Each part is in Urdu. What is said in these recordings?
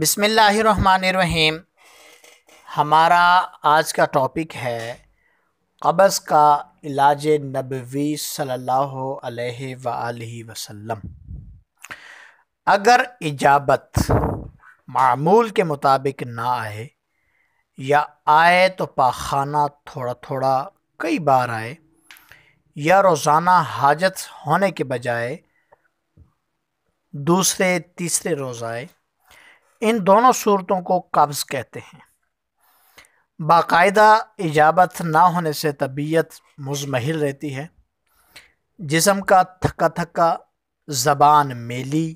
بسم اللہ الرحمن الرحیم ہمارا آج کا ٹاپک ہے قبض کا علاج نبوی صلی اللہ علیہ وآلہ وسلم اگر اجابت معمول کے مطابق نہ آئے یا آئے تو پاخانہ تھوڑا تھوڑا کئی بار آئے یا روزانہ حاجت ہونے کے بجائے دوسرے تیسرے روز آئے ان دونوں صورتوں کو قبض کہتے ہیں باقاعدہ اجابت نہ ہونے سے طبیعت مزمحل رہتی ہے جسم کا تھکا تھکا زبان میلی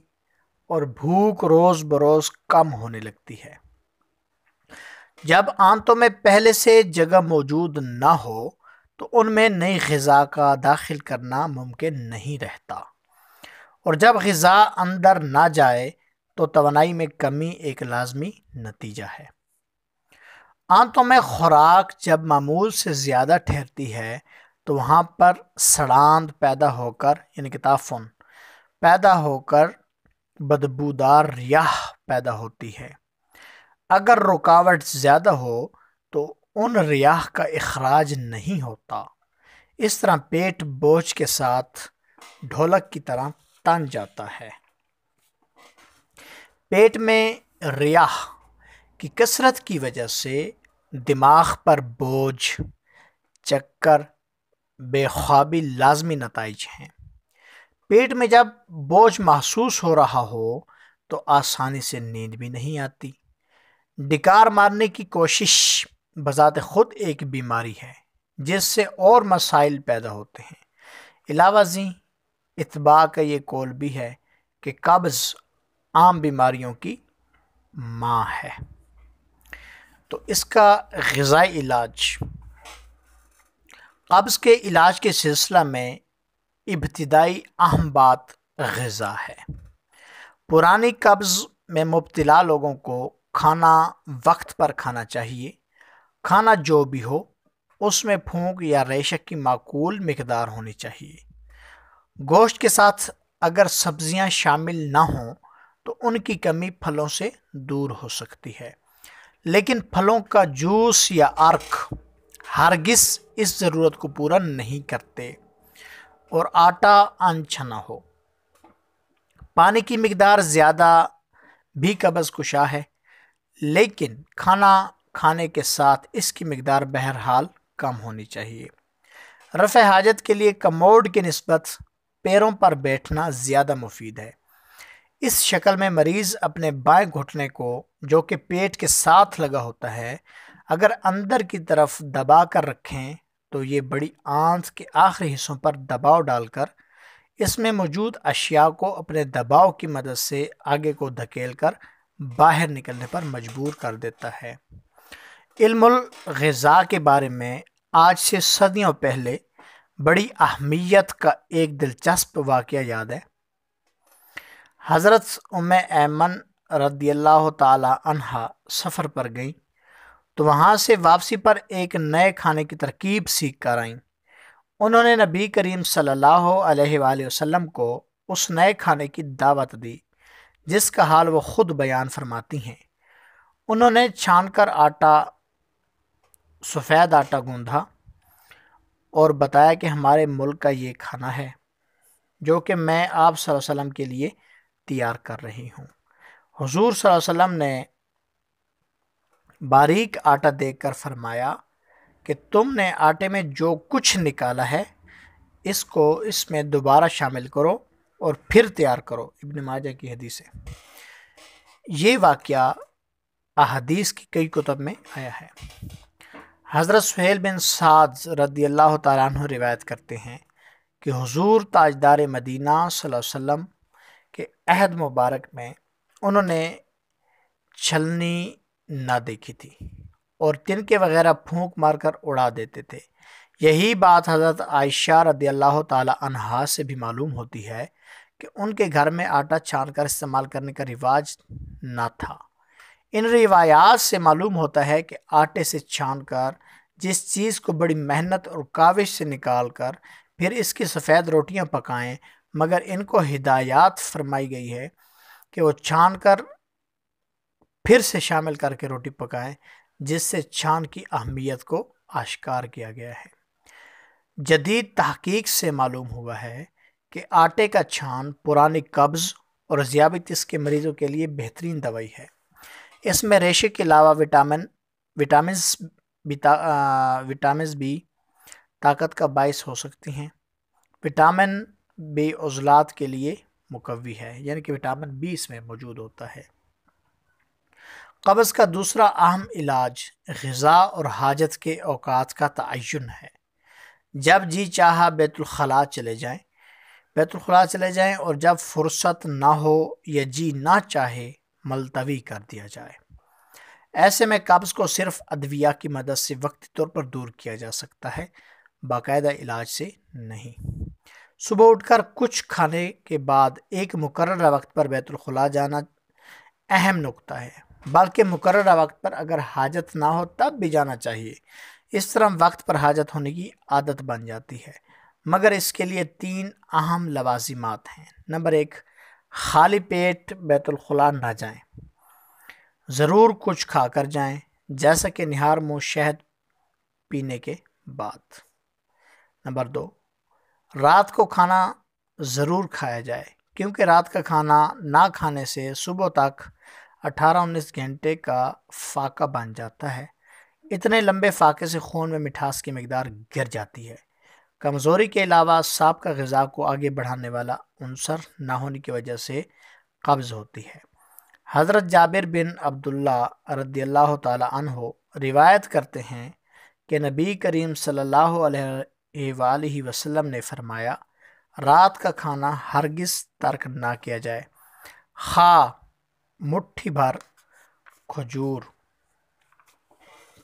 اور بھوک روز بروز کم ہونے لگتی ہے جب آنتوں میں پہلے سے جگہ موجود نہ ہو تو ان میں نئی غذا کا داخل کرنا ممکن نہیں رہتا اور جب غذا اندر نہ جائے تو توانائی میں کمی ایک لازمی نتیجہ ہے آنتوں میں خوراک جب معمول سے زیادہ ٹھہرتی ہے تو وہاں پر سڑاند پیدا ہو کر یعنی کتافن پیدا ہو کر بدبودار ریاح پیدا ہوتی ہے اگر رکاوٹ زیادہ ہو تو ان ریاح کا اخراج نہیں ہوتا اس طرح پیٹ بوجھ کے ساتھ ڈھولک کی طرح تن جاتا ہے پیٹ میں ریاح کی کثرت کی وجہ سے دماغ پر بوجھ چکر بے خوابی لازمی نتائج ہیں پیٹ میں جب بوجھ محسوس ہو رہا ہو تو آسانی سے نیند بھی نہیں آتی ڈکار مارنے کی کوشش بذات خود ایک بیماری ہے جس سے اور مسائل پیدا ہوتے ہیں علاوہ زی اتباع کا یہ کول بھی ہے کہ قبض عام بیماریوں کی ماں ہے تو اس کا غذائی علاج قبض کے علاج کے سلسلہ میں ابتدائی اہم بات غذا ہے پرانی قبض میں مبتلا لوگوں کو کھانا وقت پر کھانا چاہیے کھانا جو بھی ہو اس میں پھونک یا ریشک کی معقول مقدار ہونی چاہیے گوشت کے ساتھ اگر سبزیاں شامل نہ ہوں تو ان کی کمی پھلوں سے دور ہو سکتی ہے لیکن پھلوں کا جوس یا آرک ہرگس اس ضرورت کو پورا نہیں کرتے اور آٹا نہ ہو پانی کی مقدار زیادہ بھی قبض کشا ہے لیکن کھانا کھانے کے ساتھ اس کی مقدار بہرحال کم ہونی چاہیے رفع حاجت کے لیے کموڈ کے نسبت پیروں پر بیٹھنا زیادہ مفید ہے اس شکل میں مریض اپنے بائیں گھٹنے کو جو کہ پیٹ کے ساتھ لگا ہوتا ہے اگر اندر کی طرف دبا کر رکھیں تو یہ بڑی آنس کے آخری حصوں پر دباؤ ڈال کر اس میں موجود اشیاء کو اپنے دباؤ کی مدد سے آگے کو دھکیل کر باہر نکلنے پر مجبور کر دیتا ہے علم الغذا کے بارے میں آج سے صدیوں پہلے بڑی اہمیت کا ایک دلچسپ واقعہ یاد ہے حضرت ام ایمن رضی اللہ تعالی عنہا سفر پر گئیں تو وہاں سے واپسی پر ایک نئے کھانے کی ترکیب سیکھ کر آئیں انہوں نے نبی کریم صلی اللہ علیہ وآلہ وسلم کو اس نئے کھانے کی دعوت دی جس کا حال وہ خود بیان فرماتی ہیں انہوں نے چھان کر آٹا سفید آٹا گوندھا اور بتایا کہ ہمارے ملک کا یہ کھانا ہے جو کہ میں آپ صلی اللہ علیہ وسلم کے لیے تیار کر رہی ہوں حضور صلی اللہ علیہ وسلم نے باریک آٹا دیکھ کر فرمایا کہ تم نے آٹے میں جو کچھ نکالا ہے اس کو اس میں دوبارہ شامل کرو اور پھر تیار کرو ابن ماجہ کی حدیث ہے یہ واقعہ احادیث کی کئی کتب میں آیا ہے حضرت سہیل بن سعد رضی اللہ تعالیٰ عنہ روایت کرتے ہیں کہ حضور تاجدار مدینہ صلی اللہ علیہ وسلم کہ عہد مبارک میں انہوں نے چھلنی نہ دیکھی تھی اور تن کے وغیرہ پھونک مار کر اڑا دیتے تھے یہی بات حضرت عائشہ رضی اللہ تعالی عنہا سے بھی معلوم ہوتی ہے کہ ان کے گھر میں آٹا چھان کر استعمال کرنے کا رواج نہ تھا ان روایات سے معلوم ہوتا ہے کہ آٹے سے چھان کر جس چیز کو بڑی محنت اور کاوش سے نکال کر پھر اس کی سفید روٹیاں پکائیں مگر ان کو ہدایات فرمائی گئی ہے کہ وہ چھان کر پھر سے شامل کر کے روٹی پکائیں جس سے چھان کی اہمیت کو آشکار کیا گیا ہے جدید تحقیق سے معلوم ہوا ہے کہ آٹے کا چھان پرانی قبض اور ضیاط اس کے مریضوں کے لیے بہترین دوائی ہے اس میں ریشے کے علاوہ وٹامن وٹامنس وٹامنس بھی طاقت کا باعث ہو سکتی ہیں وٹامن بے عضلات کے لیے مقوی ہے یعنی کہ وٹامن بی اس میں موجود ہوتا ہے قبض کا دوسرا اہم علاج غذا اور حاجت کے اوقات کا تعین ہے جب جی چاہا بیت الخلاء چلے جائیں بیت الخلاء چلے جائیں اور جب فرصت نہ ہو یا جی نہ چاہے ملتوی کر دیا جائے ایسے میں قبض کو صرف ادویہ کی مدد سے وقتی طور پر دور کیا جا سکتا ہے باقاعدہ علاج سے نہیں صبح اٹھ کر کچھ کھانے کے بعد ایک مقررہ وقت پر بیت الخلا جانا اہم نقطہ ہے بلکہ مقررہ وقت پر اگر حاجت نہ ہو تب بھی جانا چاہیے اس طرح وقت پر حاجت ہونے کی عادت بن جاتی ہے مگر اس کے لیے تین اہم لوازمات ہیں نمبر ایک خالی پیٹ بیت الخلاء نہ جائیں ضرور کچھ کھا کر جائیں جیسا کہ نہار منہ شہد پینے کے بعد نمبر دو رات کو کھانا ضرور کھایا جائے کیونکہ رات کا کھانا نہ کھانے سے صبح تک اٹھارہ انیس گھنٹے کا فاقہ بن جاتا ہے اتنے لمبے فاقے سے خون میں مٹھاس کی مقدار گر جاتی ہے کمزوری کے علاوہ سانپ کا غذا کو آگے بڑھانے والا عنصر نہ ہونے کی وجہ سے قبض ہوتی ہے حضرت جابر بن عبداللہ رضی اللہ تعالی عنہ روایت کرتے ہیں کہ نبی کریم صلی اللہ علیہ وسلم نے فرمایا رات کا کھانا ہرگز ترک نہ کیا جائے خواہ مٹھی بھر کھجور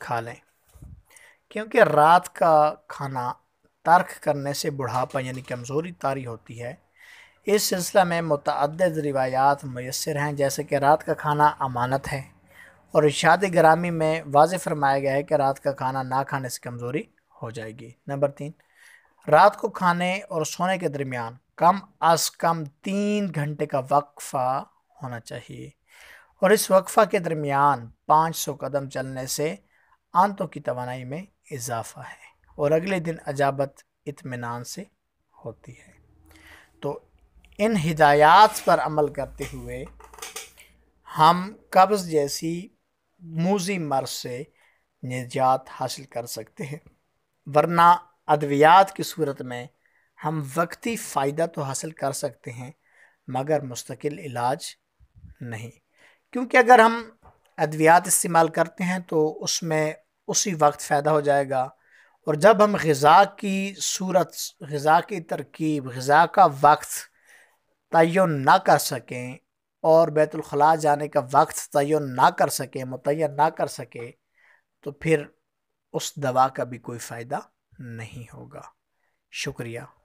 کھا لیں کیونکہ رات کا کھانا ترک کرنے سے بڑھاپا یعنی کمزوری طاری ہوتی ہے اس سلسلہ میں متعدد روایات میسر ہیں جیسے کہ رات کا کھانا امانت ہے اور اشاد گرامی میں واضح فرمایا گیا ہے کہ رات کا کھانا نہ کھانے سے کمزوری ہو جائے گی نمبر تین رات کو کھانے اور سونے کے درمیان کم از کم تین گھنٹے کا وقفہ ہونا چاہیے اور اس وقفہ کے درمیان پانچ سو قدم چلنے سے آنتوں کی توانائی میں اضافہ ہے اور اگلے دن عجابت اطمینان سے ہوتی ہے تو ان ہدایات پر عمل کرتے ہوئے ہم قبض جیسی موزی مرض سے نجات حاصل کر سکتے ہیں ورنہ ادویات کی صورت میں ہم وقتی فائدہ تو حاصل کر سکتے ہیں مگر مستقل علاج نہیں کیونکہ اگر ہم ادویات استعمال کرتے ہیں تو اس میں اسی وقت فائدہ ہو جائے گا اور جب ہم غذا کی صورت غذا کی ترکیب غذا کا وقت تعین نہ کر سکیں اور بیت الخلاء جانے کا وقت تعین نہ کر سکیں متعین نہ کر سکیں تو پھر اس دوا کا بھی کوئی فائدہ نہیں ہوگا شکریہ